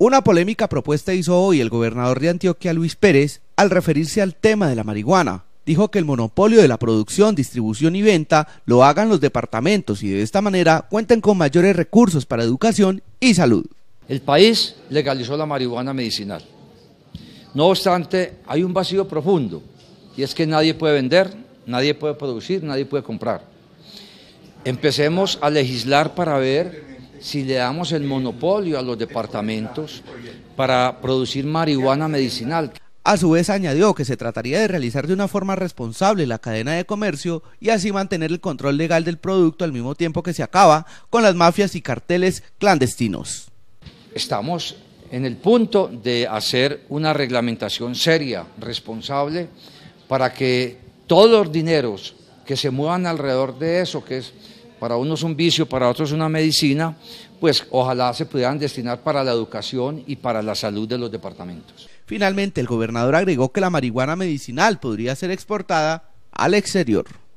Una polémica propuesta hizo hoy el gobernador de Antioquia, Luis Pérez, al referirse al tema de la marihuana. Dijo que el monopolio de la producción, distribución y venta lo hagan los departamentos y de esta manera cuenten con mayores recursos para educación y salud. El país legalizó la marihuana medicinal. No obstante, hay un vacío profundo y es que nadie puede vender, nadie puede producir, nadie puede comprar. Empecemos a legislar para ver si le damos el monopolio a los departamentos para producir marihuana medicinal. A su vez añadió que se trataría de realizar de una forma responsable la cadena de comercio y así mantener el control legal del producto al mismo tiempo que se acaba con las mafias y carteles clandestinos. Estamos en el punto de hacer una reglamentación seria, responsable, para que todos los dineros que se muevan alrededor de eso, que es para unos un vicio, para otros una medicina, pues ojalá se pudieran destinar para la educación y para la salud de los departamentos. Finalmente, el gobernador agregó que la marihuana medicinal podría ser exportada al exterior.